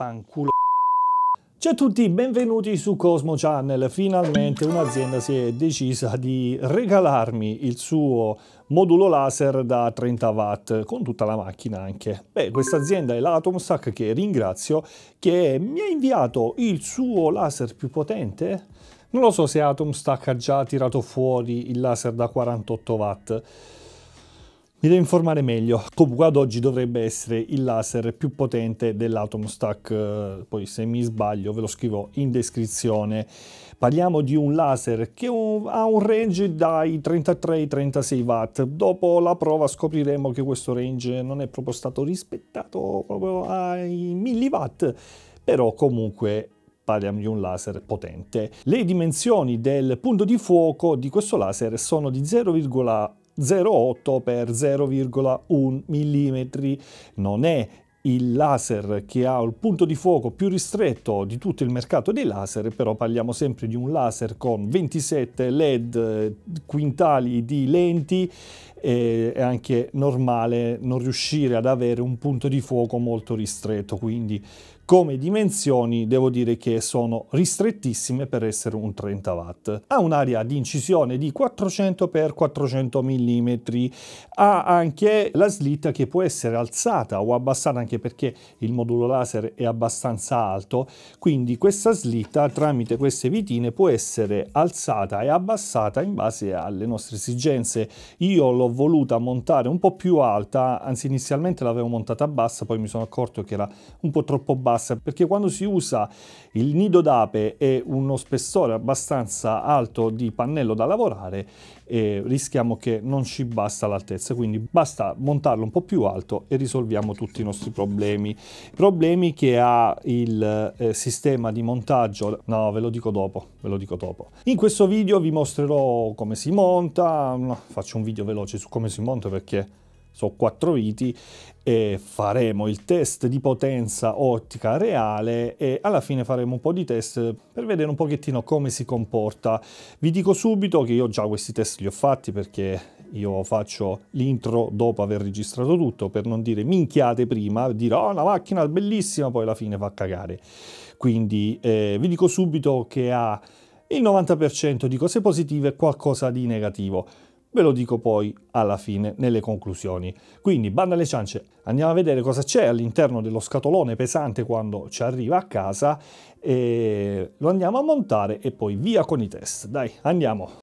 Vaffanculo. Ciao a tutti, benvenuti su Cosmo Channel. Finalmente un'azienda si è decisa di regalarmi il suo modulo laser da 30 watt con tutta la macchina anche. Beh, questa azienda è l'Atomsac che ringrazio che mi ha inviato il suo laser più potente. Non lo so se Atomstack ha già tirato fuori il laser da 48 watt mi devo informare meglio. Comunque ad oggi dovrebbe essere il laser più potente dell'Atom Stack, eh, poi se mi sbaglio ve lo scrivo in descrizione. Parliamo di un laser che ha un range dai 33 ai 36 watt. Dopo la prova scopriremo che questo range non è proprio stato rispettato proprio ai milliwatt, però comunque parliamo di un laser potente. Le dimensioni del punto di fuoco di questo laser sono di 0,1 0,8 per 0,1 mm. Non è il laser che ha il punto di fuoco più ristretto di tutto il mercato dei laser, però parliamo sempre di un laser con 27 LED, eh, quintali di lenti, è anche normale non riuscire ad avere un punto di fuoco molto ristretto, quindi come dimensioni devo dire che sono ristrettissime per essere un 30 watt. Ha un'area di incisione di 400 x 400 mm, ha anche la slitta che può essere alzata o abbassata anche perché il modulo laser è abbastanza alto, quindi questa slitta tramite queste vitine può essere alzata e abbassata in base alle nostre esigenze. Io l'ho voluta montare un po' più alta, anzi inizialmente l'avevo montata bassa, poi mi sono accorto che era un po' troppo bassa bassa, perché quando si usa il nido d'ape e uno spessore abbastanza alto di pannello da lavorare, eh, rischiamo che non ci basta l'altezza, quindi basta montarlo un po' più alto e risolviamo tutti i nostri problemi. Problemi che ha il eh, sistema di montaggio, no ve lo dico dopo, ve lo dico dopo. In questo video vi mostrerò come si monta, no, faccio un video veloce su come si monta perché so 4 viti e faremo il test di potenza ottica reale e alla fine faremo un po' di test per vedere un pochettino come si comporta. Vi dico subito che io già questi test li ho fatti perché io faccio l'intro dopo aver registrato tutto per non dire minchiate prima, dire oh la macchina bellissima, poi alla fine fa cagare. Quindi eh, vi dico subito che ha il 90% di cose positive e qualcosa di negativo. Ve lo dico poi alla fine, nelle conclusioni. Quindi, banda alle ciance, andiamo a vedere cosa c'è all'interno dello scatolone pesante quando ci arriva a casa e lo andiamo a montare e poi via con i test. Dai, andiamo!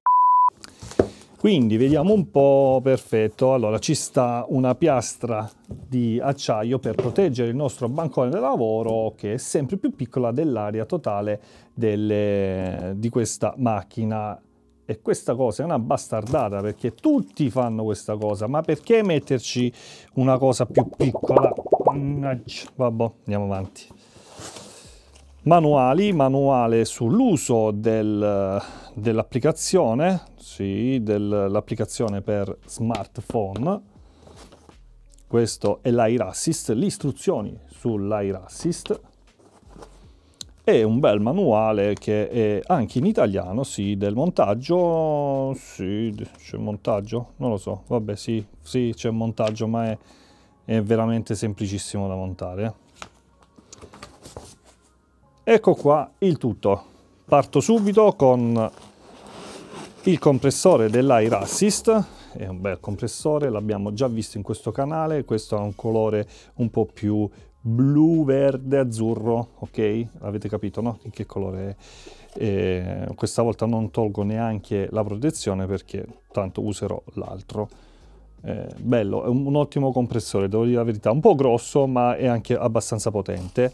Quindi vediamo un po' perfetto, allora ci sta una piastra di acciaio per proteggere il nostro bancone da lavoro che è sempre più piccola dell'area totale delle, di questa macchina e questa cosa è una bastardata perché tutti fanno questa cosa, ma perché metterci una cosa più piccola? Vabbè, andiamo avanti. Manuali, manuale sull'uso dell'applicazione, sì, dell'applicazione per smartphone. Questo è l'Air Assist, le istruzioni sull'Air Assist e un bel manuale che è anche in italiano, sì, del montaggio, sì, c'è montaggio, non lo so, vabbè sì, sì c'è montaggio, ma è, è, veramente semplicissimo da montare. Eh. Ecco qua il tutto. Parto subito con il compressore dell'Air Assist, è un bel compressore, l'abbiamo già visto in questo canale, questo ha un colore un po' più blu, verde, azzurro, ok? Avete capito, no? In che colore è? E questa volta non tolgo neanche la protezione perché tanto userò l'altro. Eh, bello, è un, un, ottimo compressore, devo dire la verità, un po' grosso ma è anche abbastanza potente.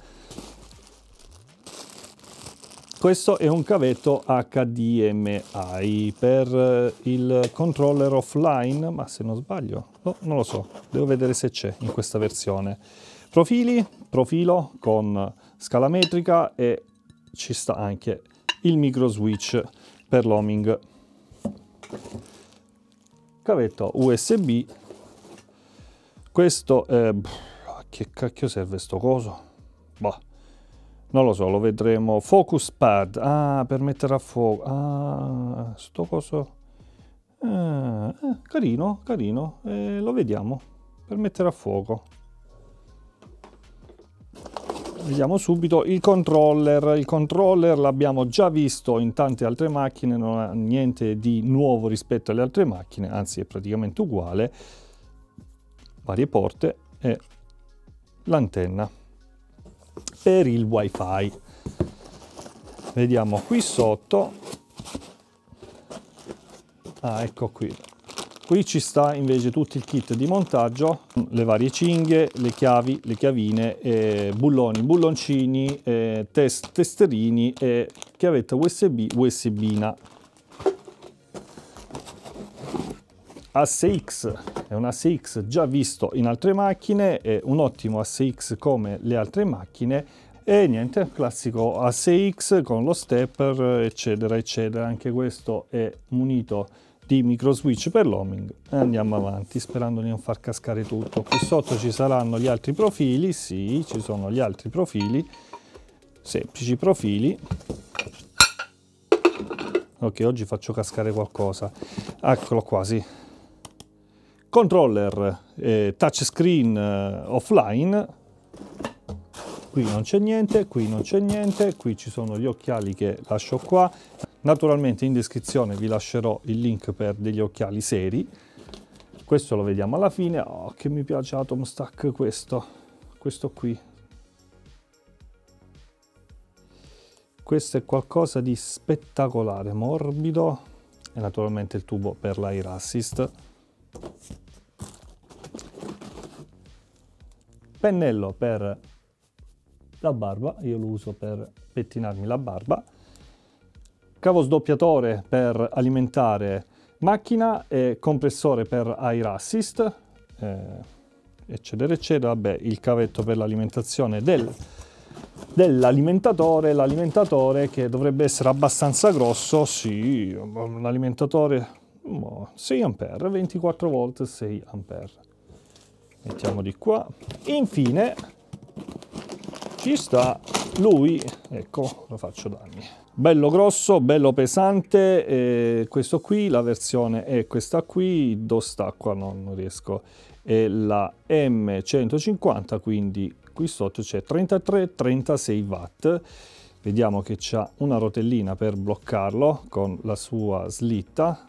Questo è un cavetto HDMI per il controller offline, ma se non sbaglio, no, oh, non lo so, devo vedere se c'è in questa versione profili, profilo con scala metrica e ci sta anche il micro switch per l'homing. Cavetto USB. Questo è... a che cacchio serve sto coso? Boh. Non lo so, lo vedremo. Focus pad. Ah, per mettere a fuoco. Ah, sto coso. Ah, eh, carino, carino. Eh, lo vediamo. Per mettere a fuoco. Vediamo subito il controller. Il controller l'abbiamo già visto in tante altre macchine, non ha niente di nuovo rispetto alle altre macchine, anzi è praticamente uguale. Varie porte e l'antenna per il wifi. Vediamo qui sotto. Ah, ecco qui Qui ci sta invece tutto il kit di montaggio, le varie cinghie, le chiavi, le chiavine, eh, bulloni, bulloncini, eh, test, testerini e eh, chiavetta USB, USB-na. ASX è un ASX già visto in altre macchine, è un ottimo ASX come le altre macchine e niente, il classico ASX con lo stepper eccetera eccetera, anche questo è munito di micro switch per l'homing e andiamo avanti sperando di non far cascare tutto qui sotto ci saranno gli altri profili sì ci sono gli altri profili semplici profili ok oggi faccio cascare qualcosa eccolo quasi controller eh, touchscreen eh, offline qui non c'è niente, qui non c'è niente, qui ci sono gli occhiali che lascio qua. Naturalmente in descrizione vi lascerò il link per degli occhiali seri. Questo lo vediamo alla fine. Oh, che mi piace Atom Stack questo. Questo qui. Questo è qualcosa di spettacolare, morbido. E naturalmente il tubo per l'air assist. Pennello per la barba, io lo uso per pettinarmi la barba, cavo sdoppiatore per alimentare macchina e compressore per air assist, eh, eccetera eccetera, vabbè il cavetto per l'alimentazione del, dell'alimentatore, l'alimentatore che dovrebbe essere abbastanza grosso, sì, un alimentatore 6 A, 24 V 6 A. Mettiamo di qua. Infine ci sta lui, ecco, lo faccio danni. Bello grosso, bello pesante, eh, questo qui, la versione è questa qui, do sta qua, no, non riesco, è la M150, quindi qui sotto c'è 33-36 watt, vediamo che c'è una rotellina per bloccarlo con la sua slitta,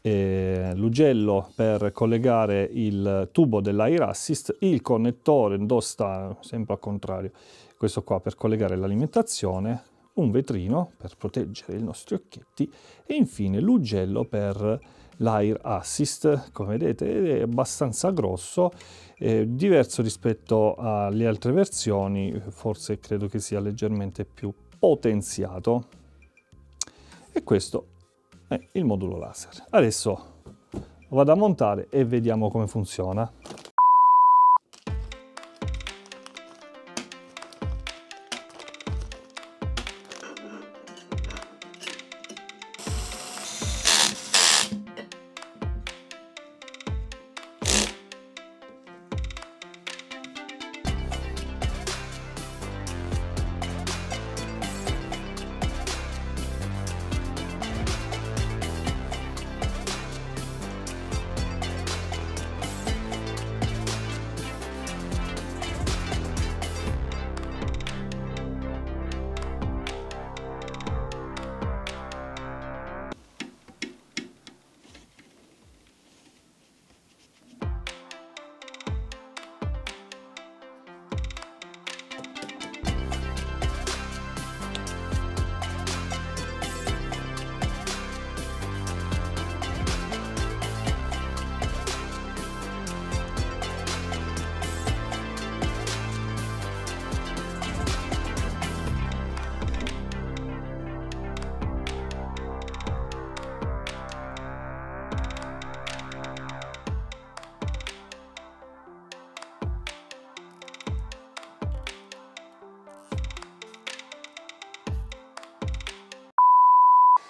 eh, l'ugello per collegare il tubo dell'air assist, il connettore, dove sempre al contrario, questo qua per collegare l'alimentazione, un vetrino per proteggere i nostri occhietti e infine l'ugello per l'air assist, come vedete è abbastanza grosso, è diverso rispetto alle altre versioni, forse credo che sia leggermente più potenziato e questo eh, il modulo laser. Adesso lo vado a montare e vediamo come funziona.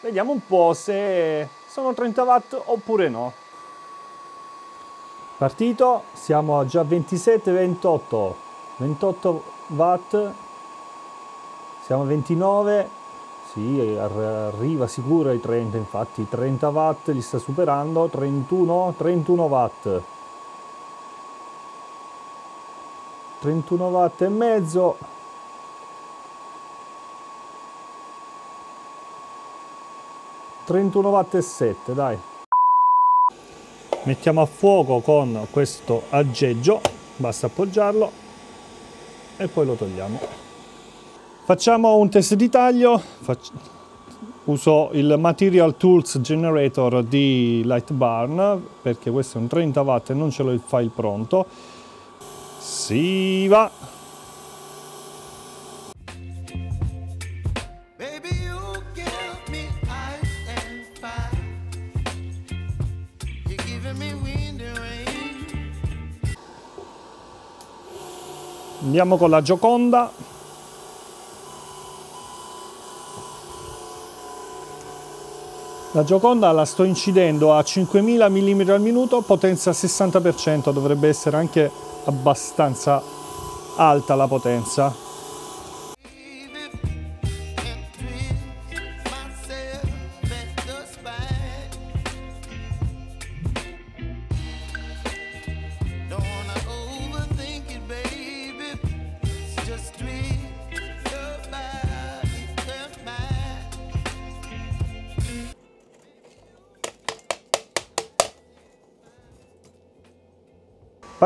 Vediamo un po' se sono 30 watt oppure no. Partito, siamo già a 27, 28, 28 watt, siamo a 29, sì, arriva sicuro ai 30, infatti 30 watt li sta superando, 31, 31 watt. 31 watt e mezzo, 31 watt e 7 dai mettiamo a fuoco con questo aggeggio basta appoggiarlo e poi lo togliamo facciamo un test di taglio uso il material tools generator di lightbarn perché questo è un 30 watt e non ce l'ho il file pronto si va Andiamo con la Gioconda. La Gioconda la sto incidendo a 5000 mm al minuto, potenza 60%, dovrebbe essere anche abbastanza alta la potenza.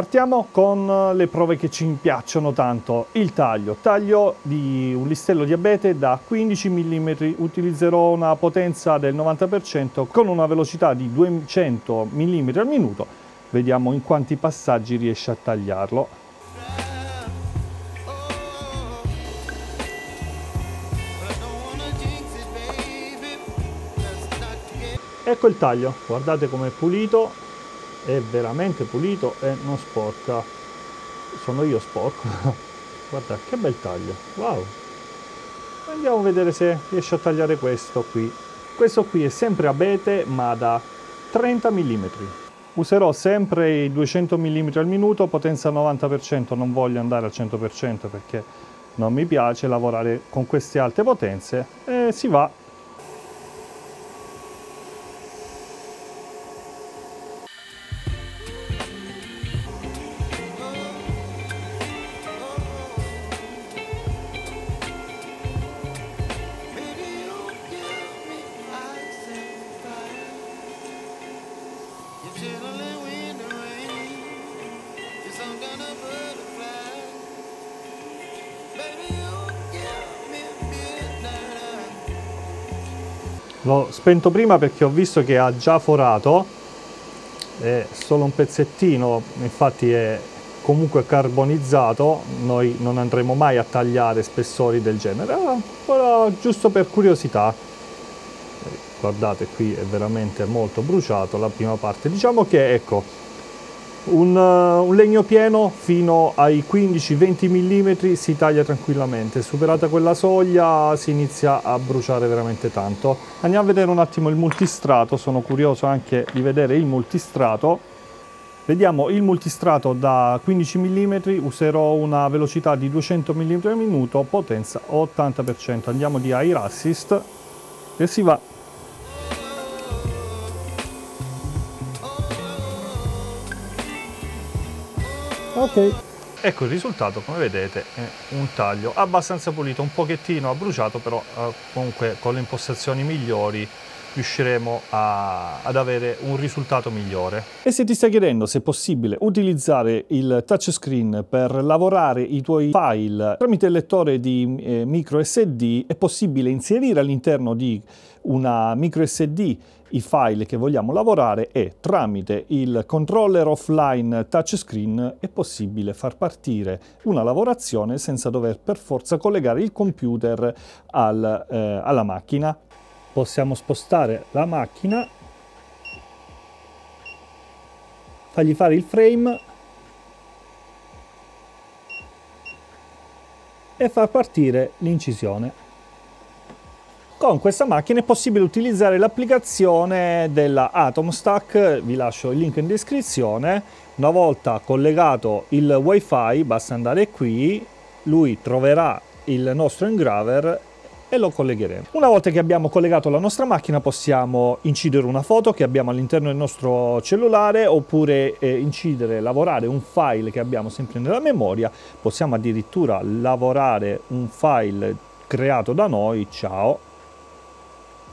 Partiamo con eh, le prove che ci piacciono tanto. Il taglio. Taglio di un listello diabete da 15 mm. Utilizzerò una potenza del 90% con una velocità di 200 mm al minuto. Vediamo in quanti passaggi riesce a tagliarlo. Ecco il taglio, guardate com'è pulito, è veramente pulito e non sporca sono io sporco guarda che bel taglio wow andiamo a vedere se riesce a tagliare questo qui questo qui è sempre abete ma da 30 mm userò sempre i 200 mm al minuto potenza 90% non voglio andare al 100% perché non mi piace lavorare con queste alte potenze e si va l'ho spento prima perché ho visto che ha già forato è solo un pezzettino infatti è comunque carbonizzato noi non andremo mai a tagliare spessori del genere però ah, giusto per curiosità guardate qui è veramente molto bruciato la prima parte diciamo che ecco un, eh, un, legno pieno fino ai 15-20 mm si taglia tranquillamente, superata quella soglia si inizia a bruciare veramente tanto. Andiamo a vedere un attimo il multistrato, sono curioso anche di vedere il multistrato. Vediamo il multistrato da 15 mm, userò una velocità di 200 mm al minuto, potenza 80%. Andiamo di air assist e si va Ok. Ecco il risultato, come vedete, è un taglio abbastanza pulito, un pochettino abbruciato, però eh, comunque con le impostazioni migliori riusciremo a, ad avere un risultato migliore. E se ti stai chiedendo se è possibile utilizzare il touchscreen per lavorare i tuoi file tramite il lettore di eh, micro SD, è possibile inserire all'interno di una micro SD i file che vogliamo lavorare e tramite il controller offline touchscreen è possibile far partire una lavorazione senza dover per forza collegare il computer al, eh, alla macchina possiamo spostare la macchina fargli fare il frame e far partire l'incisione con questa macchina è possibile utilizzare l'applicazione della Atom Stack, vi lascio il link in descrizione. Una volta collegato il wifi basta andare qui, lui troverà il nostro engraver e lo collegheremo. Una volta che abbiamo collegato la nostra macchina possiamo incidere una foto che abbiamo all'interno del nostro cellulare oppure eh, incidere, lavorare un file che abbiamo sempre nella memoria, possiamo addirittura lavorare un file creato da noi, ciao,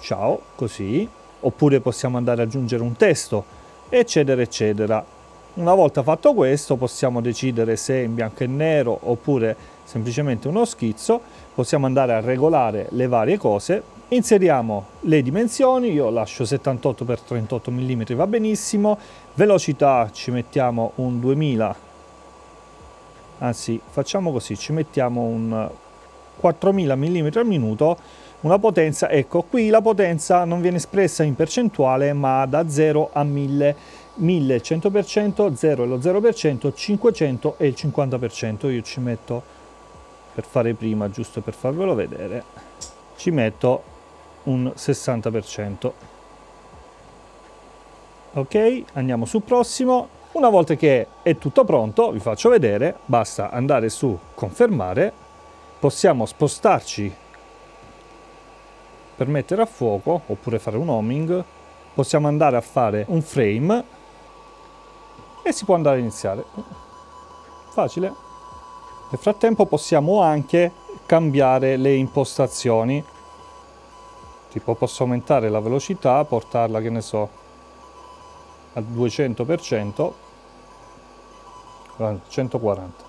ciao, così, oppure possiamo andare ad aggiungere un testo, eccetera, eccetera. Una volta fatto questo possiamo decidere se in bianco e nero oppure semplicemente uno schizzo possiamo andare a regolare le varie cose inseriamo le dimensioni io lascio 78 x 38 mm va benissimo velocità ci mettiamo un 2000 anzi facciamo così ci mettiamo un 4000 mm al minuto una potenza ecco qui la potenza non viene espressa in percentuale ma da 0 a 1000 1100% 0 è lo 0% 500 è il 50% io ci metto per fare prima, giusto per farvelo vedere, ci metto un 60%. Ok, andiamo sul prossimo. Una volta che è tutto pronto, vi faccio vedere, basta andare su confermare, possiamo spostarci per mettere a fuoco oppure fare un homing, possiamo andare a fare un frame e si può andare a iniziare. Facile. Nel frattempo possiamo anche cambiare le impostazioni. Tipo posso aumentare la velocità, portarla, che ne so, al 200%, 140.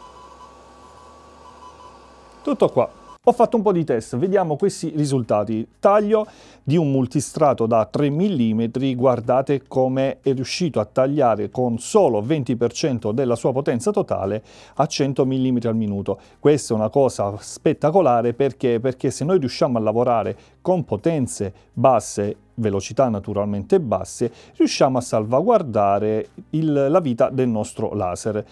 Tutto qua. Ho fatto un po' di test, vediamo questi risultati. Taglio di un multistrato da 3 mm, guardate come è riuscito a tagliare con solo 20% della sua potenza totale a 100 mm al minuto. Questa è una cosa spettacolare perché, perché se noi riusciamo a lavorare con potenze basse velocità naturalmente basse, riusciamo a salvaguardare il, la vita del nostro laser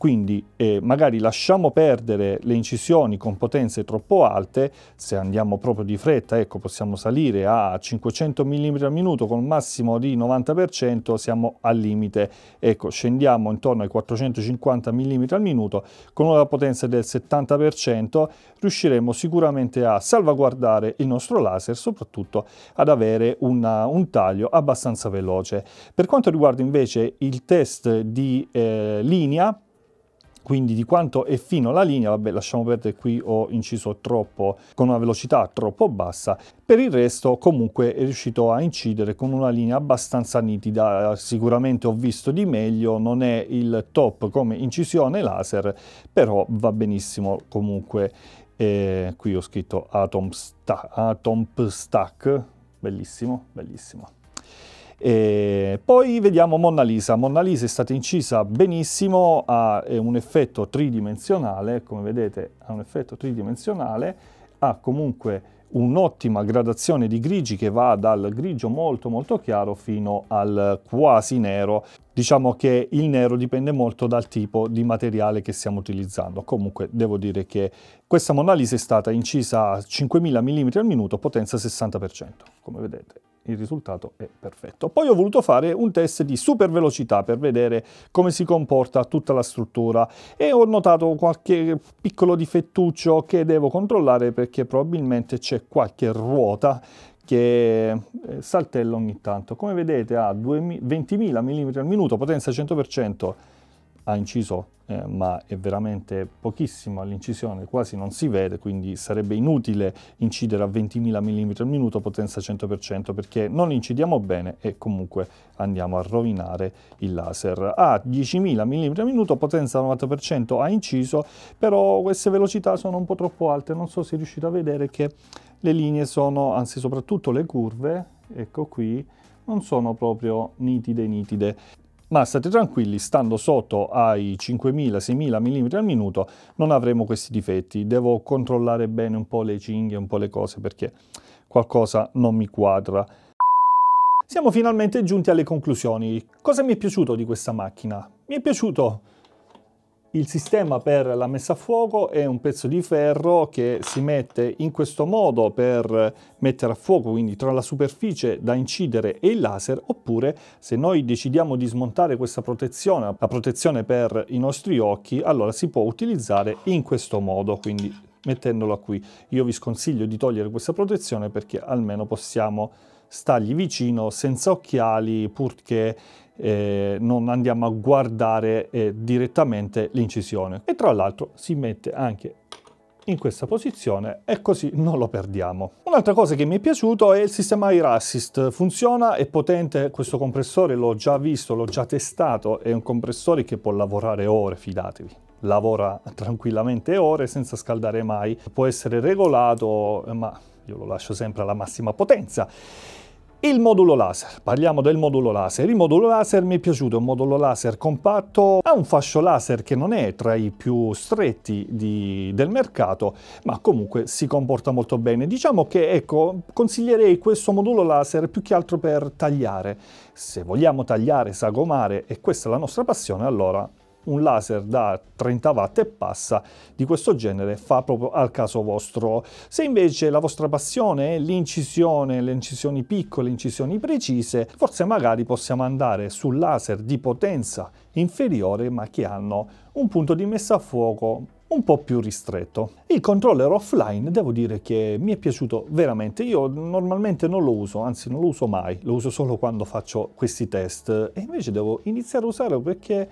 quindi eh, magari lasciamo perdere le incisioni con potenze troppo alte, se andiamo proprio di fretta, ecco, possiamo salire a 500 mm al minuto con un massimo di 90%, siamo al limite, ecco, scendiamo intorno ai 450 mm al minuto, con una potenza del 70% riusciremo sicuramente a salvaguardare il nostro laser, soprattutto ad avere una, un taglio abbastanza veloce. Per quanto riguarda invece il test di eh, linea, quindi di quanto è fino la linea, vabbè lasciamo perdere qui ho inciso troppo con una velocità troppo bassa, per il resto comunque è riuscito a incidere con una linea abbastanza nitida, sicuramente ho visto di meglio, non è il top come incisione laser, però va benissimo comunque, eh, qui ho scritto Atom, Sta Atom Stack, bellissimo, bellissimo. E poi vediamo Mona Lisa. Mona Lisa è stata incisa benissimo, ha eh, un effetto tridimensionale, come vedete ha un effetto tridimensionale, ha comunque un'ottima gradazione di grigi che va dal grigio molto molto chiaro fino al quasi nero. Diciamo che il nero dipende molto dal tipo di materiale che stiamo utilizzando. Comunque devo dire che questa Mona Lisa è stata incisa a 5000 mm al minuto, potenza 60%, come vedete il risultato è perfetto. Poi ho voluto fare un test di super velocità per vedere come si comporta tutta la struttura e ho notato qualche piccolo difettuccio che devo controllare perché probabilmente c'è qualche ruota che eh, saltella ogni tanto. Come vedete ha 20.000 mm al minuto, potenza 100%, ha inciso eh, ma è veramente pochissimo all'incisione, quasi non si vede, quindi sarebbe inutile incidere a 20.000 mm al minuto potenza 100% perché non incidiamo bene e comunque andiamo a rovinare il laser. A 10.000 mm al minuto potenza 90% ha inciso, però queste velocità sono un po' troppo alte, non so se riuscite a vedere che le linee sono, anzi soprattutto le curve, ecco qui, non sono proprio nitide nitide ma state tranquilli, stando sotto ai 5.000-6.000 mm al minuto non avremo questi difetti. Devo controllare bene un po' le cinghie, un po' le cose perché qualcosa non mi quadra. Siamo finalmente giunti alle conclusioni. Cosa mi è piaciuto di questa macchina? Mi è piaciuto il sistema per la messa a fuoco è un pezzo di ferro che si mette in questo modo per mettere a fuoco, quindi tra la superficie da incidere e il laser, oppure se noi decidiamo di smontare questa protezione, la protezione per i nostri occhi, allora si può utilizzare in questo modo, quindi mettendola qui. Io vi sconsiglio di togliere questa protezione perché almeno possiamo stargli vicino senza occhiali purché eh, non andiamo a guardare eh, direttamente l'incisione e tra l'altro si mette anche in questa posizione e così non lo perdiamo. Un'altra cosa che mi è piaciuto è il sistema Air Assist, funziona, è potente questo compressore, l'ho già visto, l'ho già testato, è un compressore che può lavorare ore, fidatevi lavora tranquillamente ore senza scaldare mai, può essere regolato ma io lo lascio sempre alla massima potenza il modulo laser, parliamo del modulo laser. Il modulo laser mi è piaciuto, è un modulo laser compatto, ha un fascio laser che non è tra i più stretti di, del mercato, ma comunque si comporta molto bene. Diciamo che ecco, consiglierei questo modulo laser più che altro per tagliare. Se vogliamo tagliare, sagomare e questa è la nostra passione, allora un laser da 30 watt e passa di questo genere fa proprio al caso vostro. Se invece la vostra passione è l'incisione, le incisioni piccole, incisioni precise, forse magari possiamo andare su laser di potenza inferiore ma che hanno un punto di messa a fuoco un po' più ristretto. Il controller offline devo dire che mi è piaciuto veramente, io normalmente non lo uso, anzi non lo uso mai, lo uso solo quando faccio questi test e invece devo iniziare a usarlo perché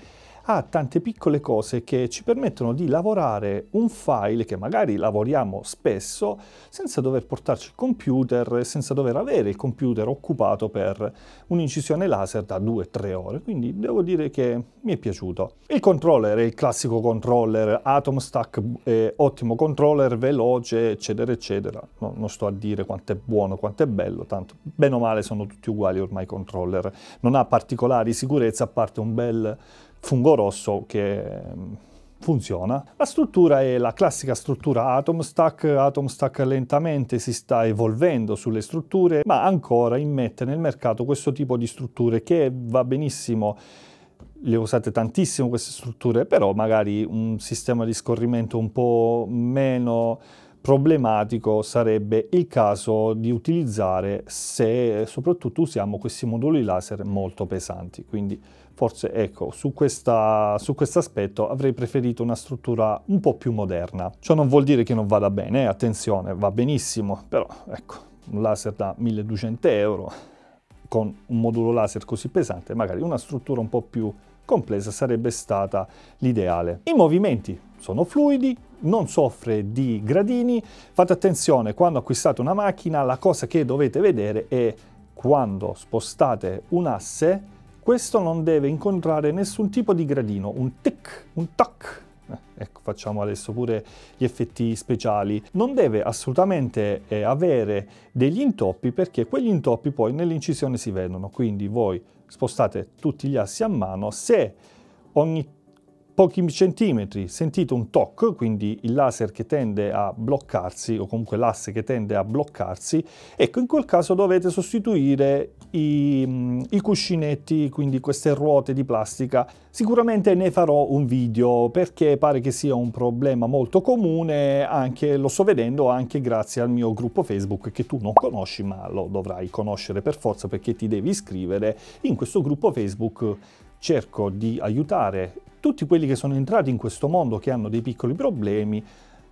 ha tante piccole cose che ci permettono di lavorare un file che magari lavoriamo spesso senza dover portarci il computer, senza dover avere il computer occupato per un'incisione laser da 2-3 ore. Quindi devo dire che mi è piaciuto. Il controller è il classico controller, Atom Stack è ottimo controller, veloce, eccetera, eccetera. No, non sto a dire quanto è buono, quanto è bello, tanto bene o male sono tutti uguali ormai i controller. Non ha particolari sicurezza a parte un bel fungo rosso che mm, funziona. La struttura è la classica struttura AtomStack, AtomStack lentamente si sta evolvendo sulle strutture, ma ancora immette nel mercato questo tipo di strutture che va benissimo le usate tantissimo queste strutture, però magari un sistema di scorrimento un po' meno problematico sarebbe il caso di utilizzare se soprattutto usiamo questi moduli laser molto pesanti. Quindi forse ecco, su questo aspetto avrei preferito una struttura un po' più moderna. Ciò non vuol dire che non vada bene, eh, attenzione, va benissimo, però ecco, un laser da 1200 euro con un modulo laser così pesante, magari una struttura un po' più complessa sarebbe stata l'ideale. I movimenti sono fluidi, non soffre di gradini, fate attenzione quando acquistate una macchina la cosa che dovete vedere è quando spostate un asse questo non deve incontrare nessun tipo di gradino, un tic, un tac, eh, ecco facciamo adesso pure gli effetti speciali, non deve assolutamente eh, avere degli intoppi perché quegli intoppi poi nell'incisione si vedono, quindi voi spostate tutti gli assi a mano, se ogni pochi centimetri sentite un toc, quindi il laser che tende a bloccarsi o comunque l'asse che tende a bloccarsi, ecco in quel caso dovete sostituire i, mm, i cuscinetti, quindi queste ruote di plastica. Sicuramente ne farò un video perché pare che sia un problema molto comune, anche, lo sto vedendo anche grazie al mio gruppo Facebook che tu non conosci ma lo dovrai conoscere per forza perché ti devi iscrivere in questo gruppo Facebook cerco di aiutare tutti quelli che sono entrati in questo mondo, che hanno dei piccoli problemi,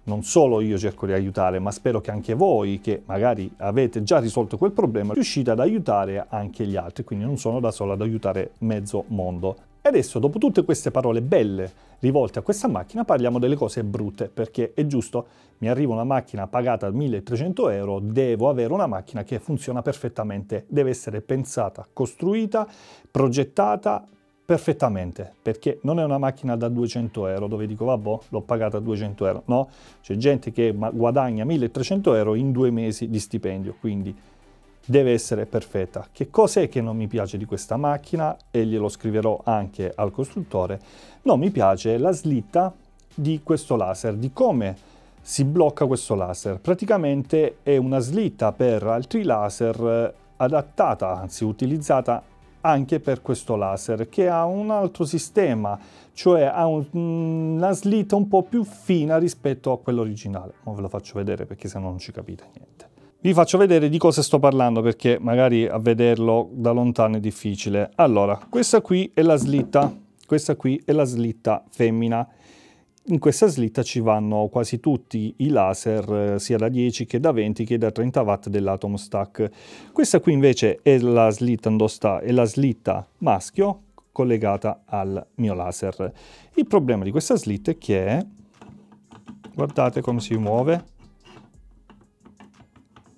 non solo io cerco di aiutare, ma spero che anche voi, che magari avete già risolto quel problema, riuscite ad aiutare anche gli altri, quindi non sono da solo ad aiutare mezzo mondo. E adesso, dopo tutte queste parole belle rivolte a questa macchina, parliamo delle cose brutte, perché è giusto, mi arriva una macchina pagata 1300 euro, devo avere una macchina che funziona perfettamente, deve essere pensata, costruita, progettata, perfettamente, perché non è una macchina da 200 euro, dove dico vabbè, l'ho pagata 200 euro, no, c'è gente che guadagna 1300 euro in due mesi di stipendio, quindi deve essere perfetta. Che cos'è che non mi piace di questa macchina? E glielo scriverò anche al costruttore. Non mi piace la slitta di questo laser, di come si blocca questo laser. Praticamente è una slitta per altri laser eh, adattata, anzi utilizzata anche per questo laser che ha un altro sistema, cioè ha un, una slitta un po' più fina rispetto a quello originale. Ma ve lo faccio vedere perché se no non ci capite niente. Vi faccio vedere di cosa sto parlando perché magari a vederlo da lontano è difficile. Allora, questa qui è la slitta, questa qui è la slitta femmina in questa slitta ci vanno quasi tutti i laser, eh, sia da 10 che da 20 che da 30 watt dell'Atom Stack. Questa qui invece è la slitta, sta, è la slitta maschio collegata al mio laser. Il problema di questa slitta è che, guardate come si muove,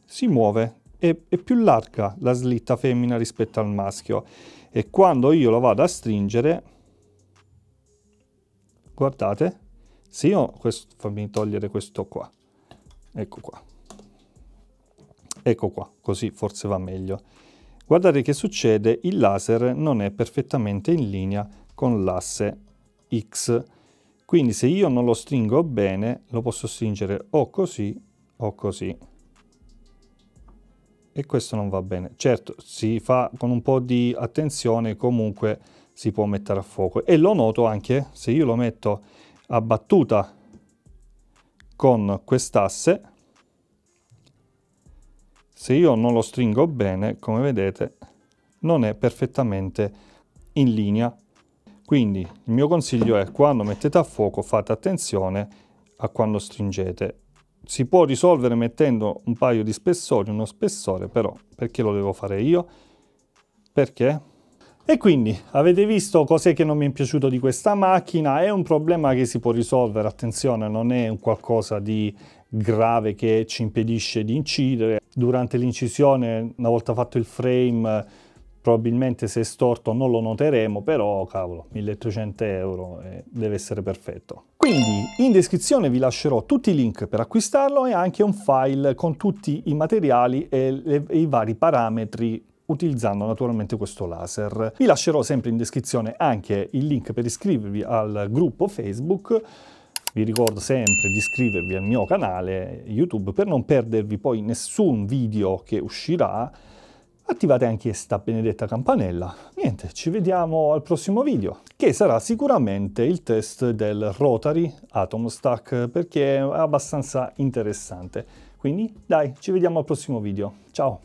si muove, è, è più larga la slitta femmina rispetto al maschio e quando io lo vado a stringere, guardate, sì o questo, fammi togliere questo qua. Ecco qua. Ecco qua, così forse va meglio. Guardate che succede, il laser non è perfettamente in linea con l'asse X. Quindi se io non lo stringo bene, lo posso stringere o così o così. E questo non va bene. Certo, si fa con un po' di attenzione, comunque si può mettere a fuoco. E lo noto anche, se io lo metto abbattuta con quest'asse se io non lo stringo bene come vedete non è perfettamente in linea quindi il mio consiglio è quando mettete a fuoco fate attenzione a quando stringete si può risolvere mettendo un paio di spessori uno spessore però perché lo devo fare io perché e quindi avete visto cos'è che non mi è piaciuto di questa macchina, è un problema che si può risolvere, attenzione non è un qualcosa di grave che ci impedisce di incidere, durante l'incisione una volta fatto il frame probabilmente se è storto non lo noteremo, però cavolo 1300 euro eh, deve essere perfetto. Quindi in descrizione vi lascerò tutti i link per acquistarlo e anche un file con tutti i materiali e, le, e i vari parametri utilizzando naturalmente questo laser. Vi lascerò sempre in descrizione anche il link per iscrivervi al gruppo Facebook vi ricordo sempre di iscrivervi al mio canale YouTube per non perdervi poi nessun video che uscirà. Attivate anche questa benedetta campanella. Niente, ci vediamo al prossimo video, che sarà sicuramente il test del Rotary Atom Stack, perché è abbastanza interessante. Quindi, dai, ci vediamo al prossimo video. Ciao!